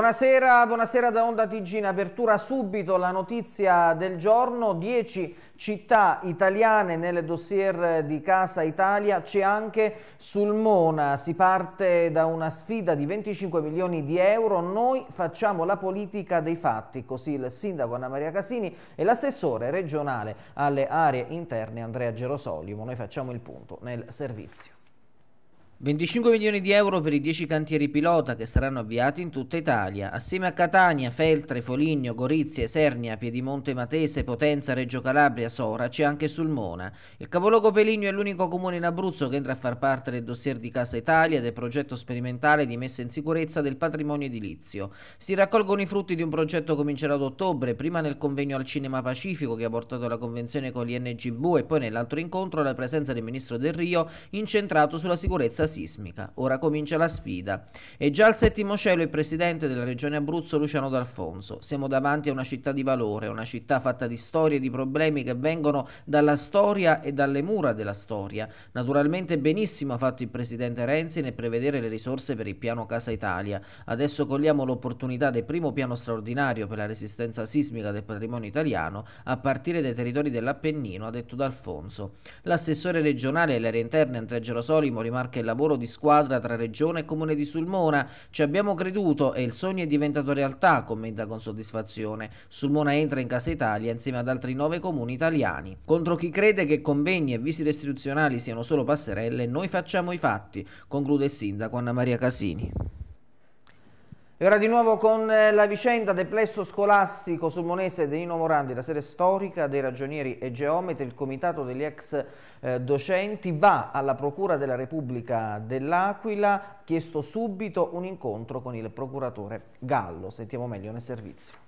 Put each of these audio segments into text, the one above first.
Buonasera, buonasera da Onda TG in apertura subito la notizia del giorno, 10 città italiane nel dossier di Casa Italia, c'è anche Sulmona, si parte da una sfida di 25 milioni di euro, noi facciamo la politica dei fatti, così il sindaco Anna Maria Casini e l'assessore regionale alle aree interne Andrea Gerosolimo, noi facciamo il punto nel servizio. 25 milioni di euro per i 10 cantieri pilota che saranno avviati in tutta Italia. Assieme a Catania, Feltre, Foligno, Gorizia, Esernia, Piedimonte Matese, Potenza, Reggio Calabria, Sora c'è anche Sulmona. Il capoluogo Peligno è l'unico comune in Abruzzo che entra a far parte del dossier di Casa Italia del progetto sperimentale di messa in sicurezza del patrimonio edilizio. Si raccolgono i frutti di un progetto cominciato ad ottobre, prima nel convegno al Cinema Pacifico che ha portato alla convenzione con l'INGBU e poi nell'altro incontro alla presenza del ministro Del Rio incentrato sulla sicurezza sismica. Ora comincia la sfida. E già al settimo cielo il presidente della regione Abruzzo, Luciano D'Alfonso. Siamo davanti a una città di valore, una città fatta di storie e di problemi che vengono dalla storia e dalle mura della storia. Naturalmente benissimo ha fatto il presidente Renzi nel prevedere le risorse per il piano Casa Italia. Adesso cogliamo l'opportunità del primo piano straordinario per la resistenza sismica del patrimonio italiano a partire dai territori dell'Appennino, ha detto D'Alfonso. L'assessore regionale e l'area interna Andrea Gerosoli rimarca il lavoro lavoro di squadra tra Regione e Comune di Sulmona. Ci abbiamo creduto e il sogno è diventato realtà, commenta con soddisfazione. Sulmona entra in Casa Italia insieme ad altri nove comuni italiani. Contro chi crede che convegni e visite istituzionali siano solo passerelle, noi facciamo i fatti, conclude il sindaco Anna Maria Casini. E ora di nuovo con eh, la vicenda del plesso scolastico sul Monese di Nino Morandi, la sede storica dei ragionieri e geometri, il comitato degli ex eh, docenti va alla Procura della Repubblica dell'Aquila, chiesto subito un incontro con il procuratore Gallo. Sentiamo meglio nel servizio.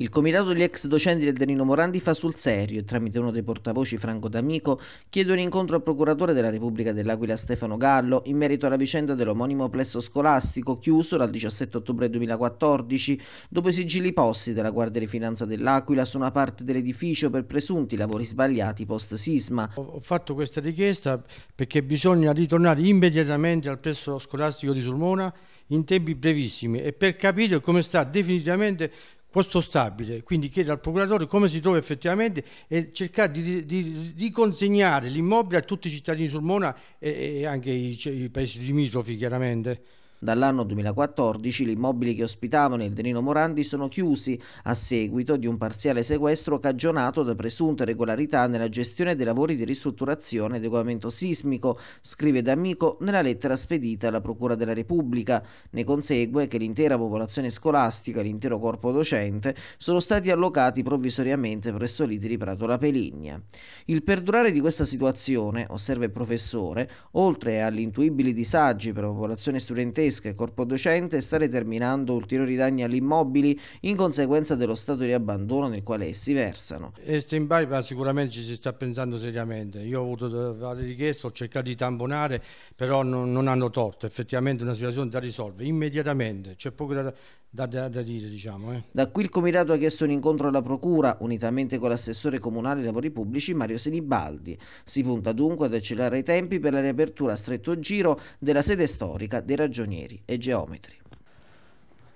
Il comitato degli ex docenti del Danilo Morandi fa sul serio e tramite uno dei portavoci Franco D'Amico chiede un incontro al procuratore della Repubblica dell'Aquila Stefano Gallo in merito alla vicenda dell'omonimo plesso scolastico chiuso dal 17 ottobre 2014 dopo i sigilli posti della Guardia di Finanza dell'Aquila su una parte dell'edificio per presunti lavori sbagliati post sisma. Ho fatto questa richiesta perché bisogna ritornare immediatamente al plesso scolastico di Sulmona in tempi brevissimi e per capire come sta definitivamente posto stabile, quindi chiede al procuratore come si trova effettivamente e cercare di, di, di consegnare l'immobile a tutti i cittadini sul Mona e, e anche i, i paesi limitrofi chiaramente. Dall'anno 2014 gli immobili che ospitavano il Denino Morandi sono chiusi a seguito di un parziale sequestro cagionato da presunte regolarità nella gestione dei lavori di ristrutturazione e adeguamento sismico, scrive D'Amico nella lettera spedita alla Procura della Repubblica. Ne consegue che l'intera popolazione scolastica e l'intero corpo docente sono stati allocati provvisoriamente presso di Prato La Peligna. Il perdurare di questa situazione, osserva il professore, oltre agli intuibili disagi per la popolazione studentesca Pesca e Corpo Docente sta determinando ulteriori danni agli immobili in conseguenza dello stato di abbandono nel quale essi versano. E stand by sicuramente ci si sta pensando seriamente. Io ho avuto varie eh, richieste, ho cercato di tamponare, però non, non hanno torto. Effettivamente è una situazione da risolvere immediatamente. C'è poco da, da, da, da, dire, diciamo. Eh. Da qui il comitato ha chiesto un incontro alla Procura, unitamente con l'assessore comunale ai lavori pubblici Mario Sinibaldi. Si punta dunque ad accelerare i tempi per la riapertura a stretto giro della sede storica dei ragionieri e geometri.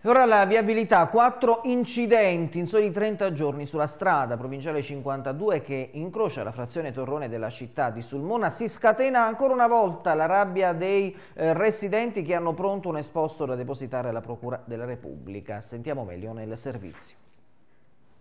E ora la viabilità, quattro incidenti in soli 30 giorni sulla strada provinciale 52 che incrocia la frazione Torrone della città di Sulmona. Si scatena ancora una volta la rabbia dei eh, residenti che hanno pronto un esposto da depositare alla Procura della Repubblica. Sentiamo meglio nel servizio.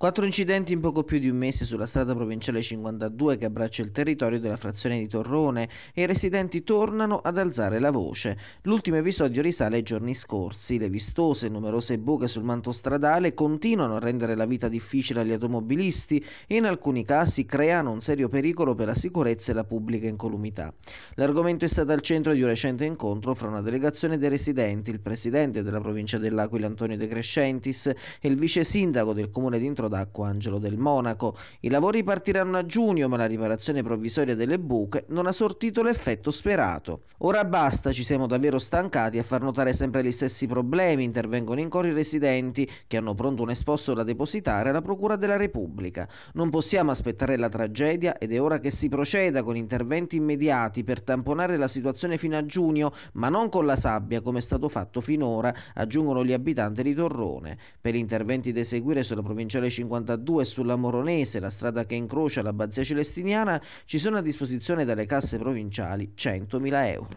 Quattro incidenti in poco più di un mese sulla strada provinciale 52 che abbraccia il territorio della frazione di Torrone e i residenti tornano ad alzare la voce. L'ultimo episodio risale ai giorni scorsi. Le vistose e numerose buche sul manto stradale continuano a rendere la vita difficile agli automobilisti e in alcuni casi creano un serio pericolo per la sicurezza e la pubblica incolumità. L'argomento è stato al centro di un recente incontro fra una delegazione dei residenti, il presidente della provincia dell'Aquila Antonio De Crescentis e il vice sindaco del comune di Introdotto d'acqua Angelo del Monaco. I lavori partiranno a giugno, ma la riparazione provvisoria delle buche non ha sortito l'effetto sperato. Ora basta, ci siamo davvero stancati a far notare sempre gli stessi problemi, intervengono in coro i residenti che hanno pronto un esposto da depositare alla Procura della Repubblica. Non possiamo aspettare la tragedia ed è ora che si proceda con interventi immediati per tamponare la situazione fino a giugno, ma non con la sabbia come è stato fatto finora, aggiungono gli abitanti di Torrone. Per interventi da eseguire sulla provinciale 5 52 sulla Moronese, la strada che incrocia l'Abbazia Celestiniana, ci sono a disposizione dalle casse provinciali 100.000 euro.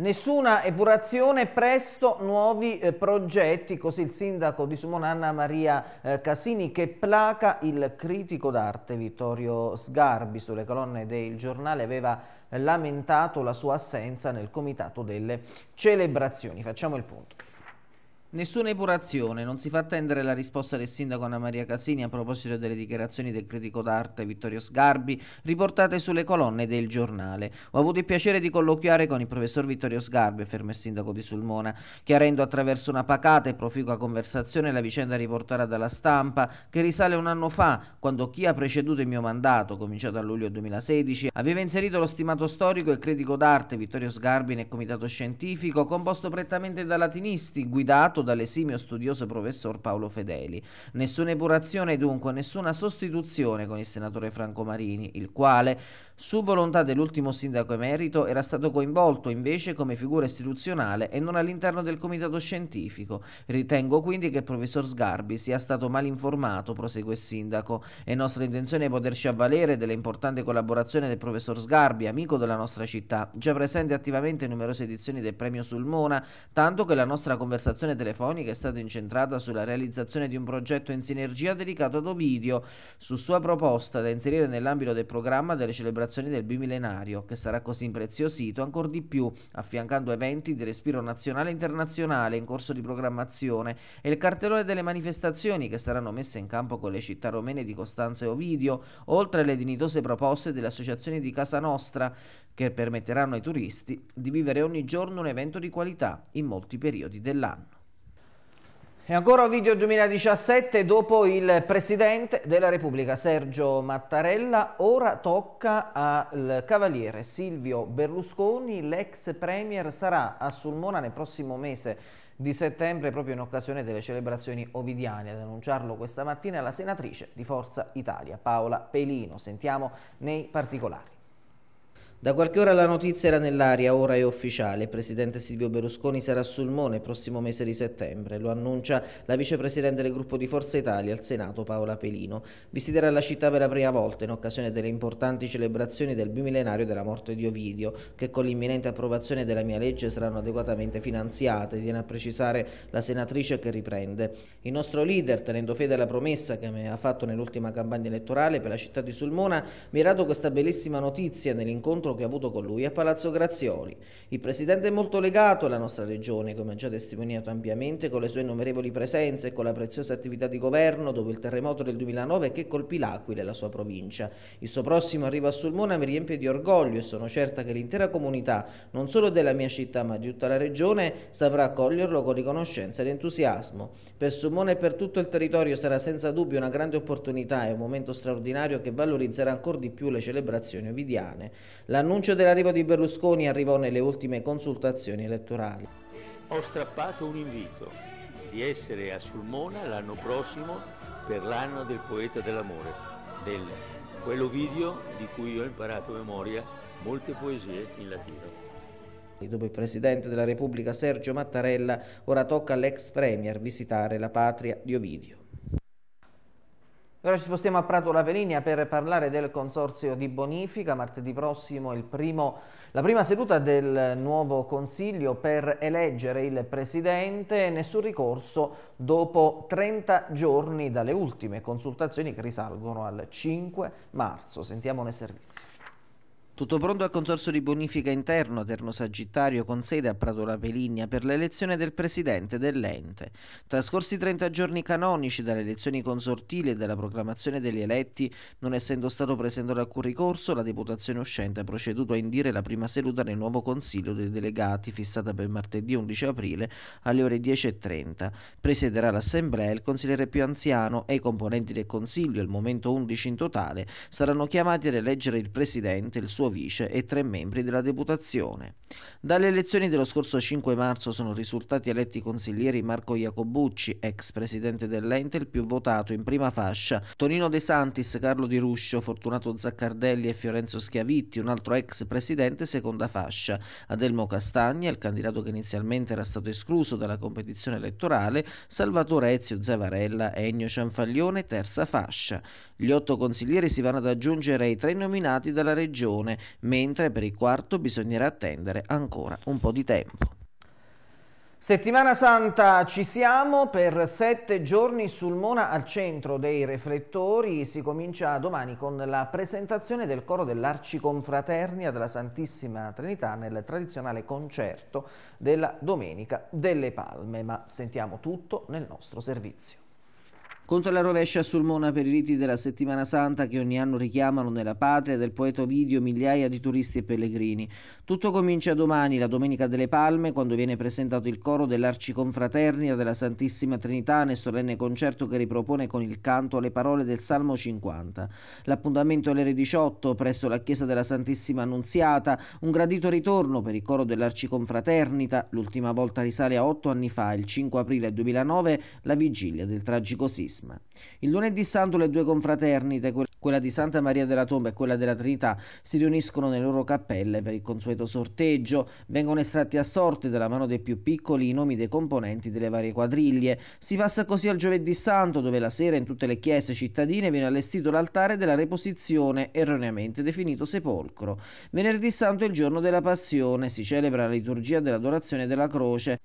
Nessuna epurazione, presto nuovi eh, progetti, così il sindaco di Sumonanna Maria eh, Casini che placa il critico d'arte Vittorio Sgarbi sulle colonne del giornale aveva eh, lamentato la sua assenza nel comitato delle celebrazioni. Facciamo il punto. Nessuna epurazione, non si fa attendere la risposta del sindaco Anna Maria Casini a proposito delle dichiarazioni del critico d'arte Vittorio Sgarbi riportate sulle colonne del giornale. Ho avuto il piacere di colloquiare con il professor Vittorio Sgarbi, fermo il sindaco di Sulmona, chiarendo attraverso una pacata e proficua conversazione la vicenda riportata dalla stampa che risale un anno fa, quando chi ha preceduto il mio mandato, cominciato a luglio 2016, aveva inserito lo stimato storico e critico d'arte Vittorio Sgarbi nel comitato scientifico composto prettamente da latinisti, guidato fatto dall'esimio studioso professor Paolo Fedeli. Nessuna epurazione dunque, nessuna sostituzione con il senatore Franco Marini, il quale su volontà dell'ultimo sindaco emerito era stato coinvolto invece come figura istituzionale e non all'interno del comitato scientifico. Ritengo quindi che il professor Sgarbi sia stato mal informato, prosegue il sindaco. È nostra intenzione poterci avvalere dell'importante collaborazione del professor Sgarbi, amico della nostra città, già presente attivamente in numerose edizioni del premio Sulmona, tanto che la nostra conversazione telefonica è stata incentrata sulla realizzazione di un progetto in sinergia dedicato ad Ovidio, su sua proposta da inserire nell'ambito del programma delle celebrazioni celebrazioni del bimillenario, che sarà così impreziosito ancora di più, affiancando eventi di respiro nazionale e internazionale in corso di programmazione e il cartellone delle manifestazioni che saranno messe in campo con le città romene di Costanza e Ovidio, oltre alle dignitose proposte delle associazioni di Casa Nostra, che permetteranno ai turisti di vivere ogni giorno un evento di qualità in molti periodi dell'anno. E ancora video 2017, dopo il Presidente della Repubblica Sergio Mattarella, ora tocca al Cavaliere Silvio Berlusconi, l'ex Premier sarà a Sulmona nel prossimo mese di settembre proprio in occasione delle celebrazioni ovidiane. Ad annunciarlo questa mattina la senatrice di Forza Italia, Paola Pelino. Sentiamo nei particolari. Da qualche ora la notizia era nell'aria, ora è ufficiale. Il presidente Silvio Berlusconi sarà a sul il prossimo mese di settembre. Lo annuncia la vicepresidente del gruppo di Forza Italia al Senato, Paola Pelino. Visiterà la città per la prima volta in occasione delle importanti celebrazioni del bimillenario della morte di Ovidio, che con l'imminente approvazione della mia legge saranno adeguatamente finanziate, viene a precisare la senatrice che riprende. Il nostro leader, tenendo fede alla promessa che mi ha fatto nell'ultima campagna elettorale per la città di Sulmona, mi ha dato questa bellissima notizia nell'incontro incontro che ho avuto con lui a Palazzo Grazioli. Il Presidente è molto legato alla nostra Regione, come ha già testimoniato ampiamente con le sue innumerevoli presenze e con la preziosa attività di governo dopo il terremoto del 2009 che colpì l'Aquila e la sua provincia. Il suo prossimo arrivo a Sulmona mi riempie di orgoglio e sono certa che l'intera comunità, non solo della mia città ma di tutta la Regione, saprà accoglierlo con riconoscenza ed entusiasmo. Per Sulmona e per tutto il territorio sarà senza dubbio una grande opportunità e un momento straordinario che valorizzerà ancora di più le celebrazioni ovidiane. La L'annuncio dell'arrivo di Berlusconi arrivò nelle ultime consultazioni elettorali. Ho strappato un invito di essere a Sulmona l'anno prossimo per l'anno del poeta dell'amore, del quello video di cui ho imparato a memoria molte poesie in latino. Dopo il Presidente della Repubblica Sergio Mattarella, ora tocca all'ex Premier visitare la patria di Ovidio. Ora ci spostiamo a Prato Lavellinia per parlare del consorzio di bonifica. Martedì prossimo primo, la prima seduta del nuovo consiglio per eleggere il presidente. Nessun ricorso dopo 30 giorni dalle ultime consultazioni che risalgono al 5 marzo. Sentiamo nel servizio. Tutto pronto al consorzio di bonifica interno Terno Sagittario con sede a Prato La Peligna per l'elezione del presidente dell'ente. Trascorsi 30 giorni canonici dalle elezioni consortili e dalla proclamazione degli eletti, non essendo stato presente alcun ricorso, la deputazione uscente ha proceduto a indire la prima seduta nel nuovo consiglio dei delegati fissata per martedì 11 aprile alle ore 10.30. Presiederà l'assemblea il consigliere più anziano e i componenti del consiglio, al momento 11 in totale, saranno chiamati ad eleggere il presidente, il suo vice e tre membri della deputazione. Dalle elezioni dello scorso 5 marzo sono risultati eletti consiglieri Marco Iacobucci, ex presidente dell'ente, il più votato in prima fascia, Tonino De Santis, Carlo Di Ruscio, Fortunato Zaccardelli e Fiorenzo Schiavitti, un altro ex presidente seconda fascia, Adelmo Castagna, il candidato che inizialmente era stato escluso dalla competizione elettorale, Salvatore Ezio Zavarella e Ennio Cianfaglione terza fascia. Gli otto consiglieri si vanno ad aggiungere ai tre nominati dalla regione, mentre per il quarto bisognerà attendere ancora un po' di tempo. Settimana Santa ci siamo, per sette giorni sul Mona al centro dei riflettori si comincia domani con la presentazione del coro dell'Arciconfraternia della Santissima Trinità nel tradizionale concerto della Domenica delle Palme, ma sentiamo tutto nel nostro servizio. Contro la rovescia sul Mona per i riti della settimana santa che ogni anno richiamano nella patria del poeta Ovidio migliaia di turisti e pellegrini. Tutto comincia domani, la Domenica delle Palme, quando viene presentato il coro dell'Arciconfraternita della Santissima Trinità nel solenne concerto che ripropone con il canto le parole del Salmo 50. L'appuntamento alle ore 18 presso la Chiesa della Santissima Annunziata, un gradito ritorno per il coro dell'Arciconfraternita, l'ultima volta risale a otto anni fa, il 5 aprile 2009, la vigilia del tragico sisma. Quaresima. Il lunedì santo le due confraternite, quella di Santa Maria della Tomba e quella della Trinità, si riuniscono nelle loro cappelle per il consueto sorteggio. Vengono estratti a sorte dalla mano dei più piccoli i nomi dei componenti delle varie quadriglie. Si passa così al giovedì santo, dove la sera in tutte le chiese cittadine viene allestito l'altare della reposizione, erroneamente definito sepolcro. Venerdì santo è il giorno della passione, si celebra la liturgia dell'adorazione della croce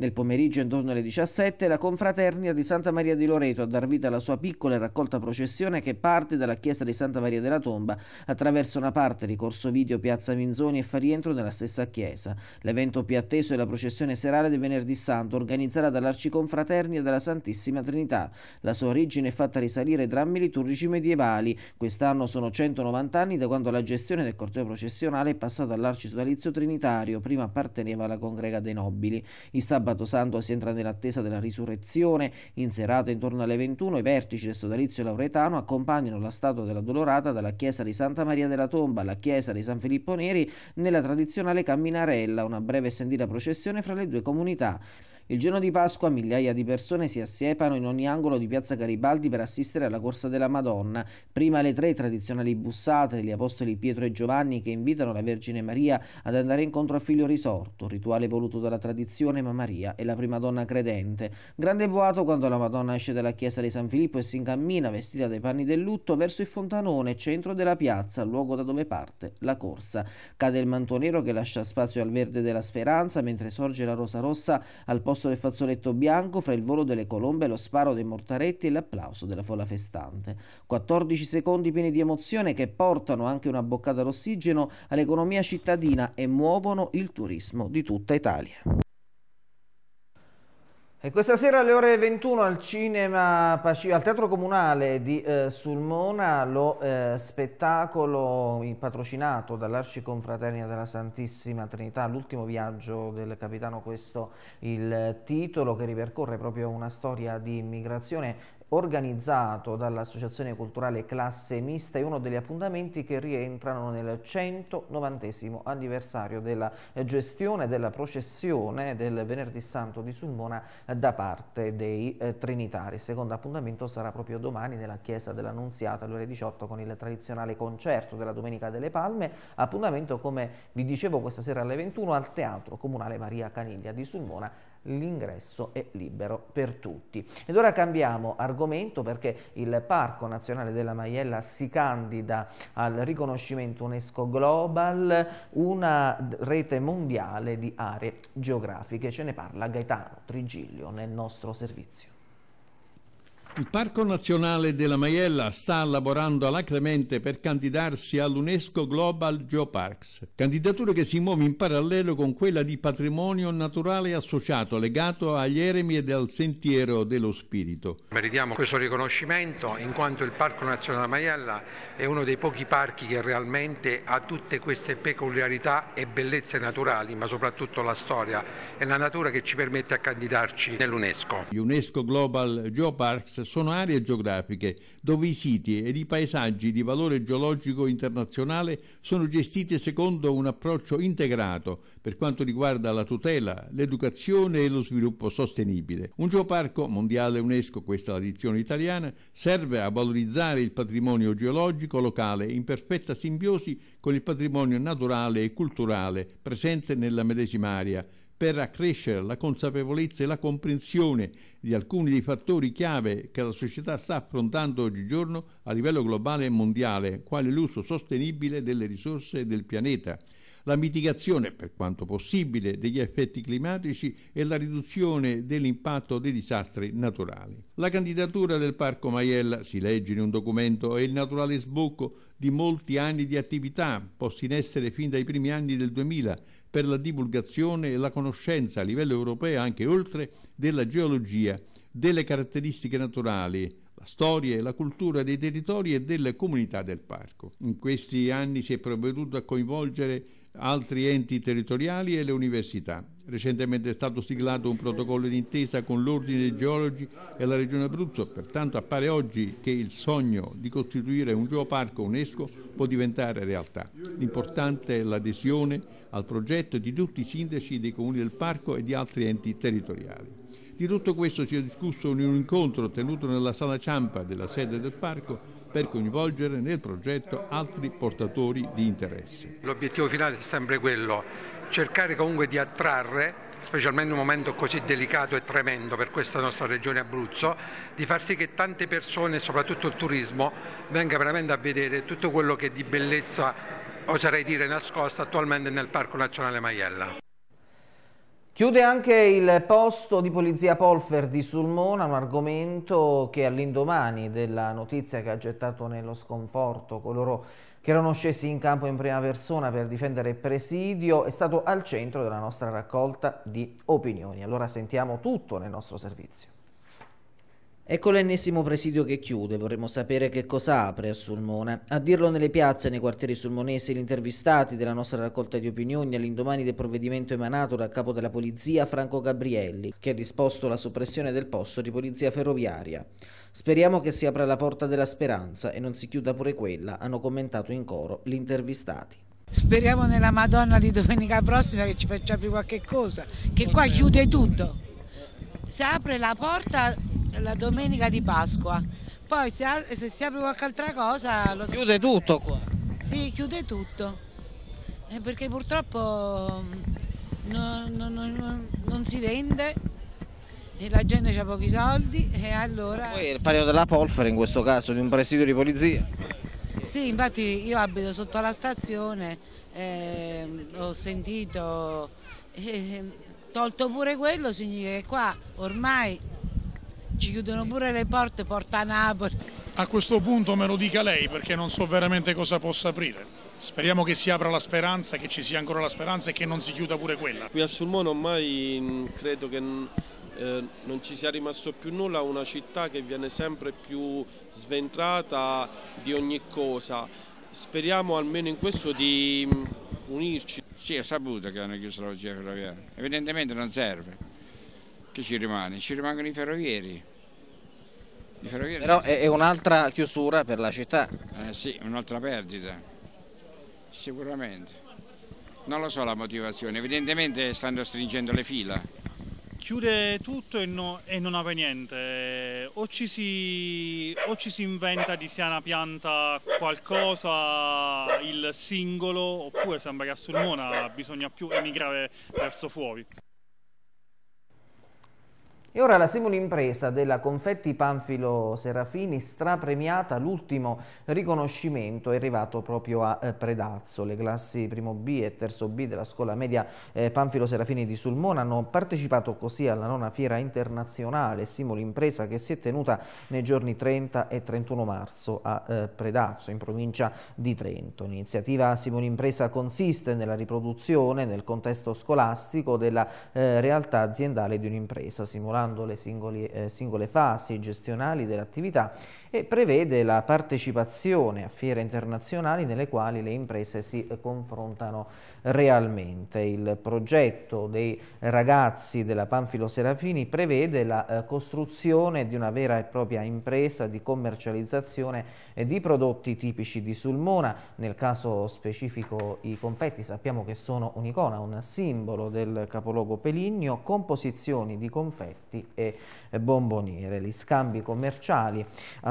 nel pomeriggio, intorno alle 17, la confraternita di Santa Maria di Loreto a dar vita alla sua piccola e raccolta processione che parte dalla chiesa di Santa Maria della Tomba attraverso una parte di Corso Video, Piazza Minzoni e fa rientro nella stessa chiesa. L'evento più atteso è la processione serale del Venerdì Santo, organizzata dall'Arciconfraternita della Santissima Trinità. La sua origine è fatta risalire ai drammi liturgici medievali. Quest'anno sono 190 anni da quando la gestione del corteo processionale è passata all'Arcisodalizio Trinitario, prima apparteneva alla Congrega dei Nobili. Il sabato sabato santo si entra nell'attesa della risurrezione. In serata intorno alle 21 i vertici del sodalizio lauretano accompagnano la statua della Dolorata dalla chiesa di Santa Maria della Tomba alla chiesa di San Filippo Neri nella tradizionale camminarella, una breve e sentita processione fra le due comunità. Il giorno di Pasqua migliaia di persone si assiepano in ogni angolo di Piazza Garibaldi per assistere alla corsa della Madonna. Prima le tre tradizionali bussate, degli apostoli Pietro e Giovanni che invitano la Vergine Maria ad andare incontro al figlio risorto, rituale voluto dalla tradizione, ma Maria è la prima donna credente. Grande boato quando la Madonna esce dalla chiesa di San Filippo e si incammina, vestita dai panni del lutto, verso il fontanone, centro della piazza, luogo da dove parte la corsa. Cade il manto nero che lascia spazio al verde della speranza, mentre sorge la rosa rossa al posto commosso del fazzoletto bianco fra il volo delle colombe, lo sparo dei mortaretti e l'applauso della folla festante. 14 secondi pieni di emozione che portano anche una boccata d'ossigeno all'economia cittadina e muovono il turismo di tutta Italia. E questa sera alle ore 21 al cinema Pacifico, al Teatro Comunale di eh, Sulmona lo eh, spettacolo patrocinato dall'Arciconfraternia della Santissima Trinità, l'ultimo viaggio del capitano, questo il titolo che ripercorre proprio una storia di immigrazione organizzato dall'Associazione Culturale Classe Mista è uno degli appuntamenti che rientrano nel 190 anniversario della gestione della processione del Venerdì Santo di Sulmona da parte dei eh, Trinitari. Il secondo appuntamento sarà proprio domani nella Chiesa dell'Annunziata alle ore 18 con il tradizionale concerto della Domenica delle Palme, appuntamento come vi dicevo questa sera alle 21 al Teatro Comunale Maria Caniglia di Sulmona l'ingresso è libero per tutti. Ed ora cambiamo argomento perché il Parco Nazionale della Maiella si candida al riconoscimento UNESCO Global, una rete mondiale di aree geografiche. Ce ne parla Gaetano Trigiglio nel nostro servizio. Il Parco Nazionale della Maiella sta lavorando alacremente per candidarsi all'UNESCO Global Geoparks, candidatura che si muove in parallelo con quella di patrimonio naturale associato legato agli eremi e al sentiero dello spirito. Meritiamo questo riconoscimento in quanto il Parco Nazionale della Maiella è uno dei pochi parchi che realmente ha tutte queste peculiarità e bellezze naturali, ma soprattutto la storia e la natura che ci permette a candidarci nell'UNESCO. L'UNESCO Global Geoparks sono aree geografiche dove i siti ed i paesaggi di valore geologico internazionale sono gestiti secondo un approccio integrato per quanto riguarda la tutela, l'educazione e lo sviluppo sostenibile. Un geoparco mondiale UNESCO, questa è la dizione italiana, serve a valorizzare il patrimonio geologico locale in perfetta simbiosi con il patrimonio naturale e culturale presente nella medesima area per accrescere la consapevolezza e la comprensione di alcuni dei fattori chiave che la società sta affrontando oggigiorno a livello globale e mondiale, quale l'uso sostenibile delle risorse del pianeta, la mitigazione, per quanto possibile, degli effetti climatici e la riduzione dell'impatto dei disastri naturali. La candidatura del Parco Maiella, si legge in un documento, è il naturale sbocco di molti anni di attività, posti in essere fin dai primi anni del 2000, per la divulgazione e la conoscenza a livello europeo anche oltre della geologia, delle caratteristiche naturali, la storia e la cultura dei territori e delle comunità del parco. In questi anni si è provveduto a coinvolgere altri enti territoriali e le università. Recentemente è stato siglato un protocollo d'intesa con l'Ordine dei Geologi e la Regione Abruzzo, pertanto appare oggi che il sogno di costituire un geoparco UNESCO può diventare realtà. L'importante è l'adesione al progetto di tutti i sindaci dei comuni del parco e di altri enti territoriali. Di tutto questo si è discusso in un incontro tenuto nella sala Ciampa della sede del parco per coinvolgere nel progetto altri portatori di interesse. L'obiettivo finale è sempre quello, cercare comunque di attrarre specialmente in un momento così delicato e tremendo per questa nostra regione Abruzzo, di far sì che tante persone, soprattutto il turismo, venga veramente a vedere tutto quello che di bellezza oserei dire nascosta attualmente nel Parco Nazionale Maiella. Chiude anche il posto di polizia Polfer di Sulmona, un argomento che all'indomani della notizia che ha gettato nello sconforto coloro che erano scesi in campo in prima persona per difendere Presidio è stato al centro della nostra raccolta di opinioni. Allora sentiamo tutto nel nostro servizio. Ecco l'ennesimo presidio che chiude, vorremmo sapere che cosa apre a Sulmona. A dirlo nelle piazze e nei quartieri sulmonesi, gli intervistati della nostra raccolta di opinioni all'indomani del provvedimento emanato dal capo della polizia Franco Gabrielli, che ha disposto la soppressione del posto di polizia ferroviaria. Speriamo che si apra la porta della speranza e non si chiuda pure quella, hanno commentato in coro gli intervistati. Speriamo nella Madonna di domenica prossima che ci faccia più qualche cosa, che qua chiude tutto si apre la porta la domenica di Pasqua, poi se, se si apre qualche altra cosa... Lo... Chiude tutto qua? Sì, chiude tutto, eh, perché purtroppo non, mm, non, non, non si vende, e la gente ha pochi soldi e allora... Poi il palio della polvere in questo caso di un presidio di polizia. Sì, infatti io abito sotto la stazione, eh, ho sentito... Eh, tolto pure quello significa che qua ormai ci chiudono pure le porte, porta Napoli. A questo punto me lo dica lei perché non so veramente cosa possa aprire. Speriamo che si apra la speranza, che ci sia ancora la speranza e che non si chiuda pure quella. Qui a Sulmono ormai mm, credo che mm, eh, non ci sia rimasto più nulla, una città che viene sempre più sventrata di ogni cosa Speriamo almeno in questo di mm, unirci. Sì, ho saputo che hanno chiuso la logia ferroviaria. Evidentemente non serve. Chi ci rimane? Ci rimangono i ferrovieri. I ferrovieri Però è, è un'altra chiusura per la città. Eh sì, un'altra perdita. Sicuramente. Non lo so la motivazione, evidentemente stanno stringendo le fila chiude tutto e, no, e non apre niente, o ci, si, o ci, si, inventa di Siana Pianta qualcosa, il singolo, oppure sembra che a Sulmona bisogna più emigrare verso fuori. E ora la simul impresa della Confetti Panfilo Serafini strapremiata, l'ultimo riconoscimento è arrivato proprio a eh, Predazzo. Le classi primo B e terzo B della scuola media eh, Panfilo Serafini di Sulmona hanno partecipato così alla nona fiera internazionale simul impresa che si è tenuta nei giorni 30 e 31 marzo a eh, Predazzo in provincia di Trento. L'iniziativa simul impresa consiste nella riproduzione nel contesto scolastico della realtà aziendale di un'impresa simulando valutando le singole, eh, singole fasi gestionali dell'attività e prevede la partecipazione a fiere internazionali nelle quali le imprese si confrontano realmente. Il progetto dei ragazzi della Panfilo Serafini prevede la eh, costruzione di una vera e propria impresa di commercializzazione di prodotti tipici di Sulmona, nel caso specifico i confetti sappiamo che sono un'icona, un simbolo del capoluogo Peligno, composizioni di confetti e eh, bomboniere. Gli scambi commerciali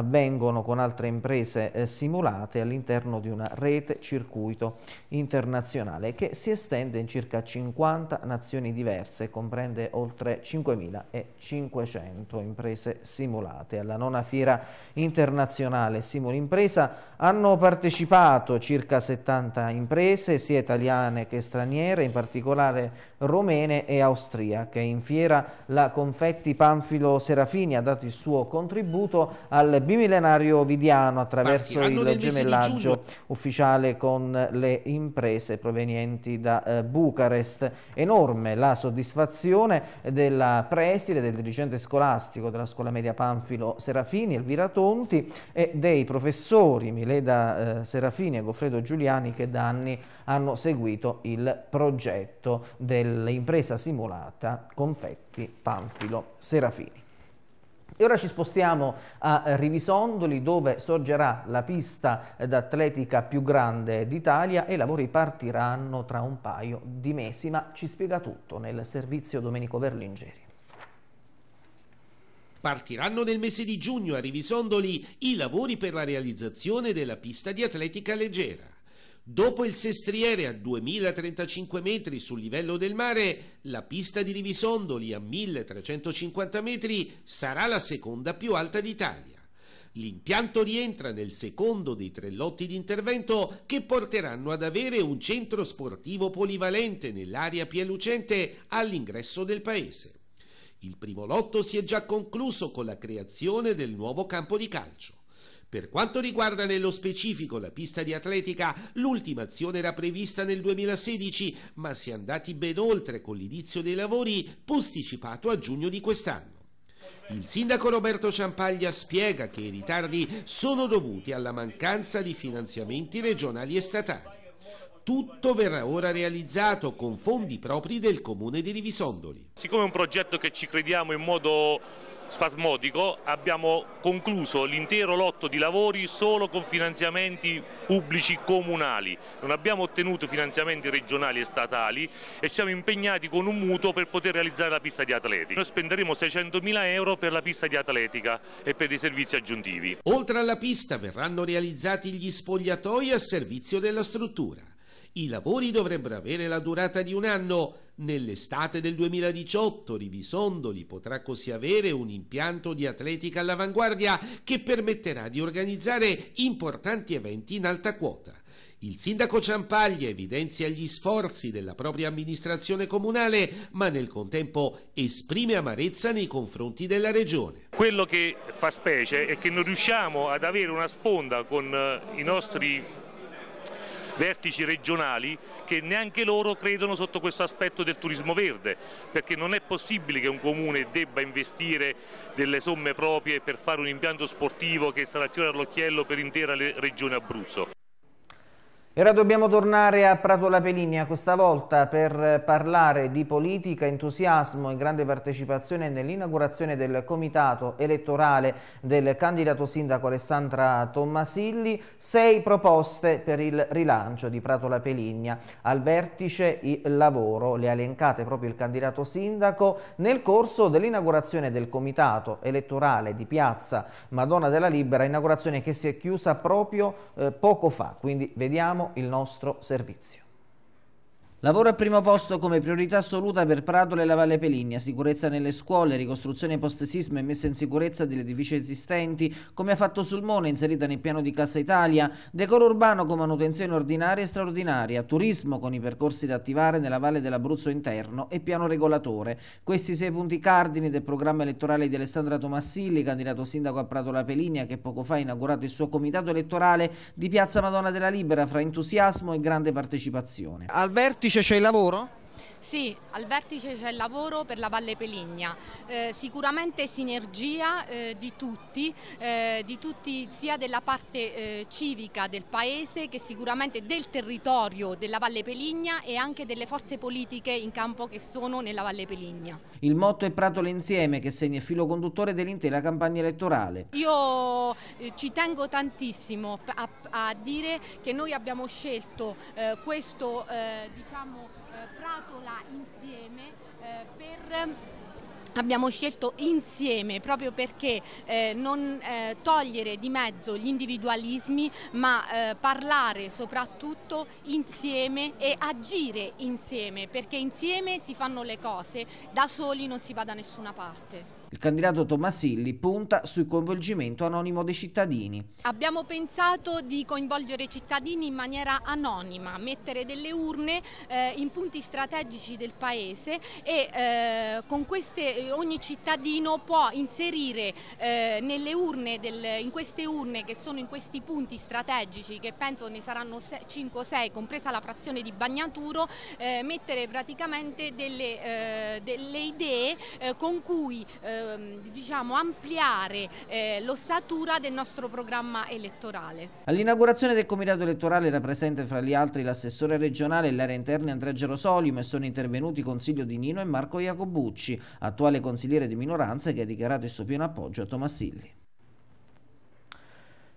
avvengono con altre imprese eh, simulate all'interno di una rete circuito internazionale che si estende in circa 50 nazioni diverse e comprende oltre 5.500 imprese simulate. Alla nona fiera internazionale Simulimpresa hanno partecipato circa 70 imprese, sia italiane che straniere, in particolare romene e austriache. In fiera la Confetti Panfilo Serafini ha dato il suo contributo al bilancio bimillenario ovidiano attraverso Partiranno il gemellaggio ufficiale con le imprese provenienti da eh, Bucarest. Enorme la soddisfazione della preside, del dirigente scolastico della scuola media Panfilo Serafini, Elvira Tonti e dei professori Mileda eh, Serafini e Goffredo Giuliani che da anni hanno seguito il progetto dell'impresa simulata Confetti Panfilo Serafini. E ora ci spostiamo a Rivisondoli dove sorgerà la pista d'atletica più grande d'Italia e i lavori partiranno tra un paio di mesi, ma ci spiega tutto nel servizio Domenico Verlingeri. Partiranno nel mese di giugno a Rivisondoli i lavori per la realizzazione della pista di atletica leggera. Dopo il sestriere a 2035 metri sul livello del mare, la pista di Rivisondoli a 1350 metri sarà la seconda più alta d'Italia. L'impianto rientra nel secondo dei tre lotti di intervento che porteranno ad avere un centro sportivo polivalente nell'area pialucente all'ingresso del paese. Il primo lotto si è già concluso con la creazione del nuovo campo di calcio. Per quanto riguarda nello specifico la pista di atletica, l'ultima azione era prevista nel 2016, ma si è andati ben oltre con l'inizio dei lavori posticipato a giugno di quest'anno. Il sindaco Roberto Ciampaglia spiega che i ritardi sono dovuti alla mancanza di finanziamenti regionali e statali. Tutto verrà ora realizzato con fondi propri del comune di Rivisondoli. Siccome è un progetto che ci crediamo in modo spasmodico, abbiamo concluso l'intero lotto di lavori solo con finanziamenti pubblici comunali, non abbiamo ottenuto finanziamenti regionali e statali e siamo impegnati con un mutuo per poter realizzare la pista di atletica. Noi spenderemo 600.000 euro per la pista di atletica e per i servizi aggiuntivi. Oltre alla pista verranno realizzati gli spogliatoi a servizio della struttura. I lavori dovrebbero avere la durata di un anno. Nell'estate del 2018 Rivisondoli potrà così avere un impianto di atletica all'avanguardia che permetterà di organizzare importanti eventi in alta quota. Il sindaco Ciampaglia evidenzia gli sforzi della propria amministrazione comunale, ma nel contempo esprime amarezza nei confronti della regione. Quello che fa specie è che non riusciamo ad avere una sponda con eh, i nostri vertici regionali che neanche loro credono sotto questo aspetto del turismo verde, perché non è possibile che un comune debba investire delle somme proprie per fare un impianto sportivo che sarà il fiore all'occhiello per intera regione Abruzzo. E ora dobbiamo tornare a Prato La Peligna, questa volta per parlare di politica, entusiasmo e grande partecipazione nell'inaugurazione del comitato elettorale del candidato sindaco Alessandra Tommasilli, sei proposte per il rilancio di Prato La Peligna. Al vertice il lavoro, le ha elencate proprio il candidato sindaco nel corso dell'inaugurazione del comitato elettorale di Piazza Madonna della Libera, inaugurazione che si è chiusa proprio eh, poco fa, quindi vediamo il nostro servizio. Lavoro al primo posto come priorità assoluta per Pratola e la Valle Peligna, sicurezza nelle scuole, ricostruzione post-sisma e messa in sicurezza degli edifici esistenti, come ha fatto Sulmone inserita nel piano di Cassa Italia, decoro urbano con manutenzione ordinaria e straordinaria, turismo con i percorsi da attivare nella Valle dell'Abruzzo interno e piano regolatore. Questi sei punti cardini del programma elettorale di Alessandra Tomassilli, candidato sindaco a Pratola Peligna, che poco fa ha inaugurato il suo comitato elettorale di Piazza Madonna della Libera fra entusiasmo e grande partecipazione. Alberti vertice c'è il lavoro? Sì, al vertice c'è il lavoro per la Valle Peligna, eh, sicuramente sinergia eh, di tutti, eh, di tutti sia della parte eh, civica del paese che sicuramente del territorio della Valle Peligna e anche delle forze politiche in campo che sono nella Valle Peligna. Il motto è Pratole insieme che segna il filo conduttore dell'intera campagna elettorale. Io eh, ci tengo tantissimo a, a, dire che noi abbiamo scelto eh, questo diciamo Pratola eh, insieme eh, per Abbiamo scelto insieme proprio perché eh, non eh, togliere di mezzo gli individualismi ma eh, parlare soprattutto insieme e agire insieme perché insieme si fanno le cose, da soli non si va da nessuna parte. Il candidato Tomasilli punta sul coinvolgimento anonimo dei cittadini. Abbiamo pensato di coinvolgere i cittadini in maniera anonima, mettere delle urne eh, in punti strategici del paese e eh, con queste ogni cittadino può inserire eh, urne del, in queste urne che sono in questi punti strategici che penso ne saranno 5 o 6 compresa la frazione di Bagnaturo eh, mettere praticamente delle, eh, delle idee eh, con cui eh, Ehm, diciamo, ampliare eh, l'ossatura del nostro programma elettorale. All'inaugurazione del comitato elettorale era presente fra gli altri l'assessore regionale e l'area interna Andrea Gerosolimo e sono intervenuti Consiglio di Nino e Marco Iacobucci, attuale consigliere di minoranza che ha dichiarato il suo pieno appoggio a Tomassilli.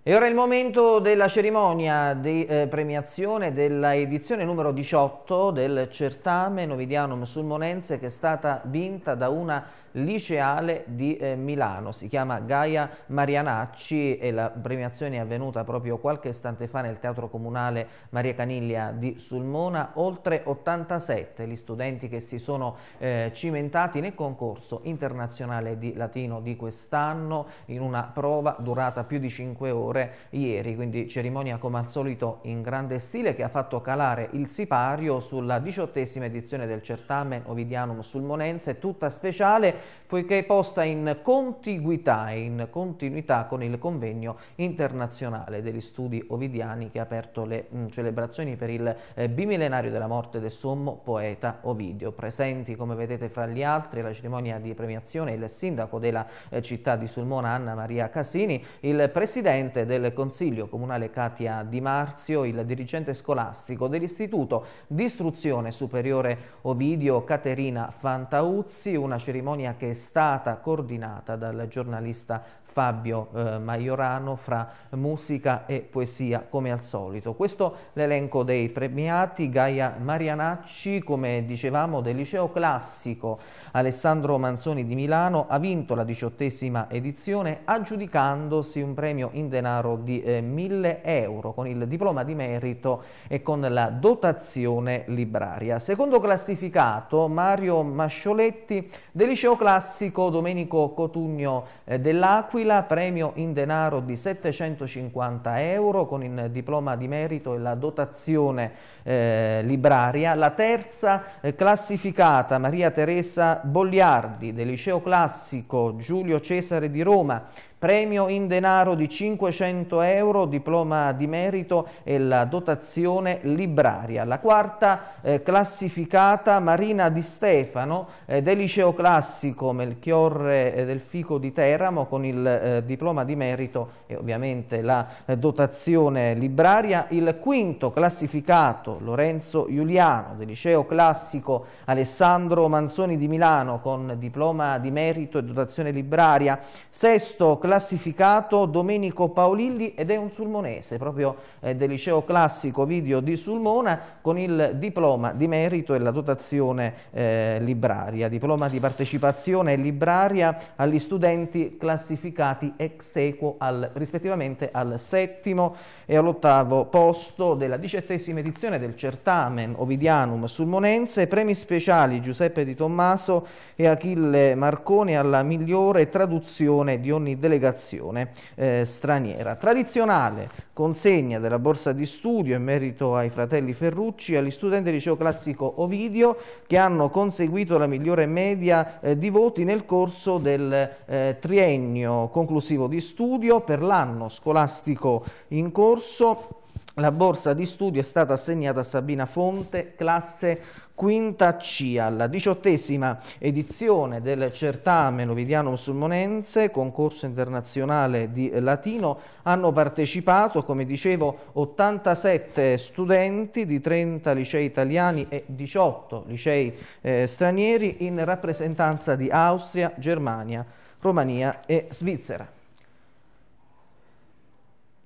E ora è il momento della cerimonia di eh, premiazione della edizione numero 18 del certame Novidianum Sulmonense che è stata vinta da una liceale di eh, Milano. Si chiama Gaia Marianacci e la premiazione è avvenuta proprio qualche istante fa nel Teatro Comunale Maria Caniglia di Sulmona. Oltre 87 gli studenti che si sono eh, cimentati nel concorso internazionale di latino di quest'anno in una prova durata più di 5 ore ore ieri, quindi cerimonia come al solito in grande stile che ha fatto calare il sipario sulla diciottesima edizione del certamen Ovidianum Sulmonense, tutta speciale poiché è posta in contiguità, in continuità con il convegno internazionale degli studi ovidiani che ha aperto le mh, celebrazioni per il eh, bimillenario della morte del sommo poeta Ovidio. Presenti come vedete fra gli altri alla cerimonia di premiazione il sindaco della eh, città di Sulmona Anna Maria Casini, il presidente Presidente del Consiglio Comunale Katia Di Marzio, il dirigente scolastico dell'Istituto di Istruzione Superiore Ovidio Caterina Fantauzzi, una cerimonia che è stata coordinata dal giornalista Fabio eh, Maiorano fra musica e poesia come al solito. Questo l'elenco dei premiati, Gaia Marianacci come dicevamo del liceo classico Alessandro Manzoni di Milano ha vinto la diciottesima edizione aggiudicandosi un premio in denaro di eh, 1000 euro con il diploma di merito e con la dotazione libraria. Secondo classificato Mario Mascioletti del liceo classico Domenico Cotugno eh, dell'Aquila L'Aquila, premio in denaro di 750 euro con il diploma di merito e la dotazione eh, libraria. La terza eh, classificata Maria Teresa Bogliardi del Liceo Classico Giulio Cesare di Roma premio in denaro di 500 euro, diploma di merito e la dotazione libraria. La quarta eh, classificata Marina Di Stefano eh, del liceo classico Melchiorre eh, del Fico di Teramo con il eh, diploma di merito e ovviamente la eh, dotazione libraria. Il quinto classificato Lorenzo Giuliano del liceo classico Alessandro Manzoni di Milano con diploma di merito e dotazione libraria. Sesto classificato classificato Domenico Paolilli ed è un sulmonese, proprio eh, del liceo classico video di Sulmona, con il diploma di merito e la dotazione eh, libraria, diploma di partecipazione libraria agli studenti classificati ex equo al, rispettivamente al settimo e all'ottavo posto della diciottesima edizione del certamen Ovidianum Sulmonense, premi speciali Giuseppe Di Tommaso e Achille Marconi alla migliore traduzione di ogni delegazione delegazione eh, straniera. Tradizionale consegna della borsa di studio in merito ai fratelli Ferrucci agli studenti del liceo classico Ovidio che hanno conseguito la migliore media eh, di voti nel corso del eh, triennio conclusivo di studio per l'anno scolastico in corso la borsa di studio è stata assegnata a Sabina Fonte, classe quinta C, alla diciottesima edizione del certame Novidiano Musulmonense, concorso internazionale di latino. Hanno partecipato, come dicevo, 87 studenti di 30 licei italiani e 18 licei eh, stranieri in rappresentanza di Austria, Germania, Romania e Svizzera.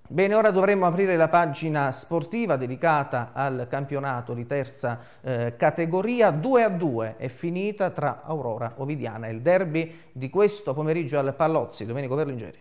Bene, ora dovremmo aprire la pagina sportiva dedicata al campionato di terza eh, categoria. 2 a 2 è finita tra Aurora Ovidiana e il derby di questo pomeriggio al Pallozzi. Domenico Berlingeri.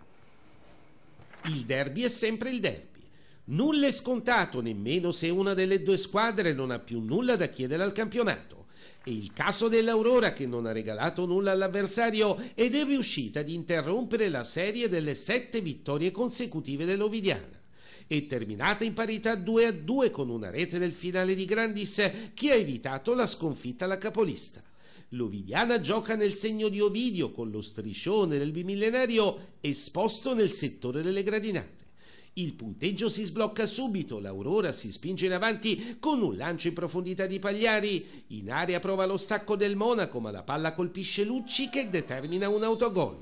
Il derby è sempre il derby. Nulla è scontato, nemmeno se una delle due squadre non ha più nulla da chiedere al campionato. E il caso dell'Aurora che non ha regalato nulla all'avversario ed è riuscita ad interrompere la serie delle sette vittorie consecutive dell'Ovidiana È terminata in parità 2 a 2 con una rete del finale di Grandis che ha evitato la sconfitta alla capolista. L'Ovidiana gioca nel segno di Ovidio con lo striscione del bimillenario esposto nel settore delle gradinate. Il punteggio si sblocca subito, l'Aurora si spinge in avanti con un lancio in profondità di Pagliari. In aria prova lo stacco del Monaco, ma la palla colpisce Lucci che determina un autogol.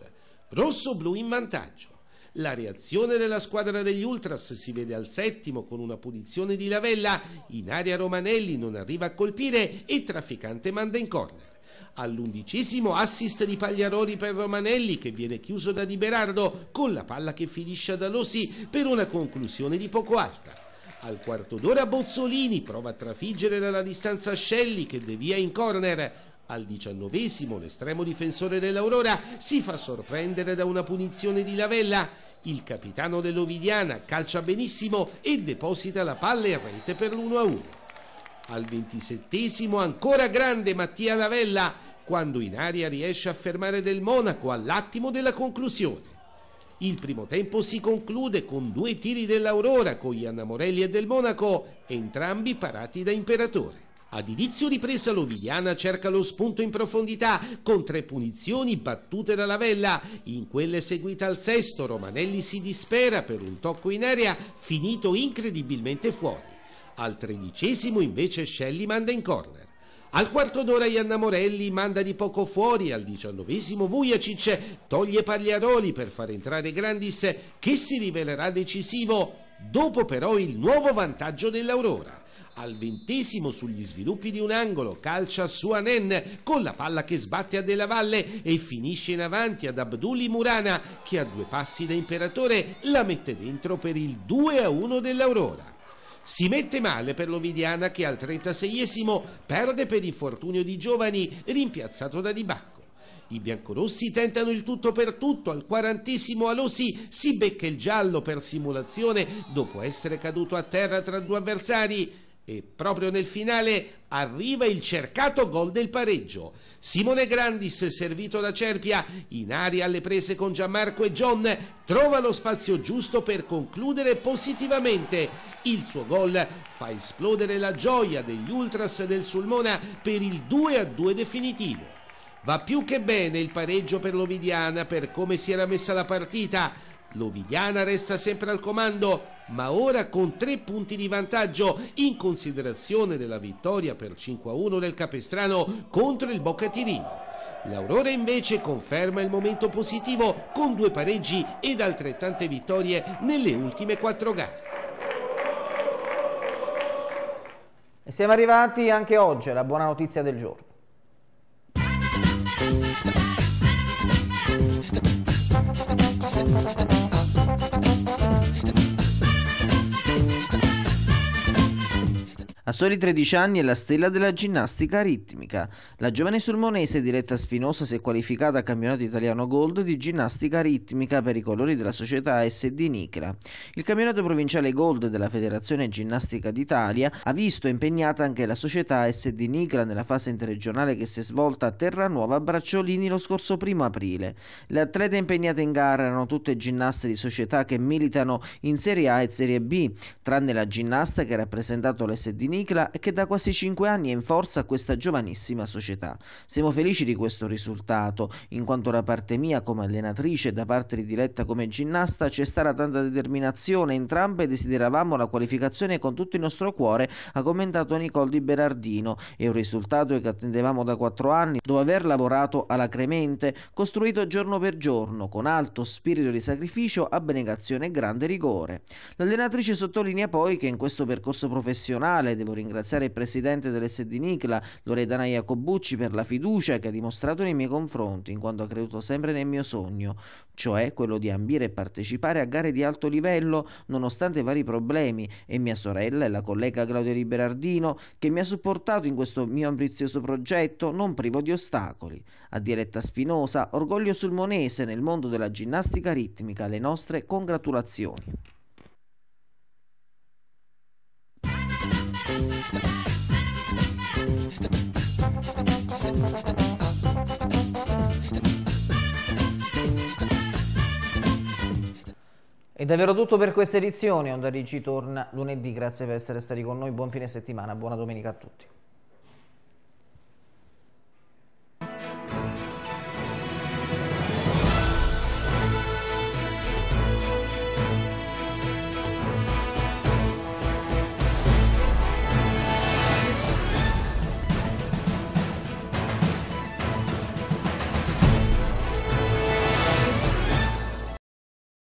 Rosso-blu in vantaggio. La reazione della squadra degli Ultras si vede al settimo con una punizione di Lavella. In aria Romanelli non arriva a colpire e Trafficante manda in corner all'undicesimo assist di Pagliaroli per Romanelli che viene chiuso da Di Berardo con la palla che finisce ad Alossi per una conclusione di poco alta. Al quarto d'ora Bozzolini prova a trafiggere dalla distanza Scelli che devia in corner. Al diciannovesimo l'estremo difensore dell'Aurora si fa sorprendere da una punizione di Lavella. Il capitano dell'Ovidiana calcia benissimo e deposita la palla in rete per l'1-1. Al ventisettesimo ancora grande Mattia Lavella quando in aria riesce a fermare Del Monaco all'attimo della conclusione. Il primo tempo si conclude con due tiri dell'Aurora con Ianna Morelli e Del Monaco, entrambi parati da Imperatore. Ad inizio ripresa Lovigliana cerca lo spunto in profondità con tre punizioni battute da Lavella. In quella seguita al sesto Romanelli si dispera per un tocco in aria finito incredibilmente fuori. Al tredicesimo invece Shelley manda in corner. Al quarto d'ora Ianna Morelli manda di poco fuori, al diciannovesimo Vujacic toglie Pagliaroli per far entrare Grandis che si rivelerà decisivo, dopo però il nuovo vantaggio dell'Aurora. Al ventesimo sugli sviluppi di un angolo calcia Suanen con la palla che sbatte a Della Valle e finisce in avanti ad Abdulli Murana che a due passi da Imperatore la mette dentro per il 2 a 1 dell'Aurora. Si mette male per l'Ovidiana che al 36esimo perde per infortunio di Giovani rimpiazzato da Di Bacco. I biancorossi tentano il tutto per tutto, al quarantesimo Alosi si becca il giallo per simulazione dopo essere caduto a terra tra due avversari. E proprio nel finale arriva il cercato gol del pareggio. Simone Grandis, servito da Cerpia, in aria alle prese con Gianmarco e John, trova lo spazio giusto per concludere positivamente. Il suo gol fa esplodere la gioia degli ultras del Sulmona per il 2-2 definitivo. Va più che bene il pareggio per l'Ovidiana per come si era messa la partita Lovigliana resta sempre al comando, ma ora con tre punti di vantaggio in considerazione della vittoria per 5-1 del Capestrano contro il Boccatirino. L'Aurora invece conferma il momento positivo con due pareggi ed altrettante vittorie nelle ultime quattro gare. E siamo arrivati anche oggi alla buona notizia del giorno. and, and, and, and. soli 13 anni è la stella della ginnastica ritmica. La giovane sulmonese Diretta a Spinosa si è qualificata a campionato italiano Gold di ginnastica ritmica per i colori della società SD Nicla. Il campionato provinciale Gold della Federazione Ginnastica d'Italia ha visto impegnata anche la società SD Nicla nella fase interregionale che si è svolta a Terranuova a Bracciolini lo scorso primo aprile. Le atlete impegnate in gara erano tutte ginnaste di società che militano in Serie A e Serie B, tranne la ginnasta che ha rappresentato l'SD Nicla e che da quasi 5 anni è in forza a questa giovanissima società. Siamo felici di questo risultato, in quanto da parte mia come allenatrice e da parte di Diletta come ginnasta c'è stata tanta determinazione, entrambe desideravamo la qualificazione con tutto il nostro cuore, ha commentato Nicole Di Berardino. È un risultato che attendevamo da 4 anni, dopo aver lavorato alacremente, costruito giorno per giorno, con alto spirito di sacrificio, abnegazione e grande rigore. L'allenatrice sottolinea poi che in questo percorso professionale devo Devo ringraziare il presidente dell'SD Nicla, Loredana Jacobucci, per la fiducia che ha dimostrato nei miei confronti, in quanto ha creduto sempre nel mio sogno, cioè quello di ambire e partecipare a gare di alto livello nonostante vari problemi, e mia sorella e la collega Claudia Liberardino, che mi ha supportato in questo mio ambizioso progetto non privo di ostacoli. A Diretta Spinosa, orgoglio sulmonese nel mondo della ginnastica ritmica, le nostre congratulazioni. È davvero tutto per questa edizione, Onda Ricci torna lunedì, grazie per essere stati con noi, buon fine settimana, buona domenica a tutti.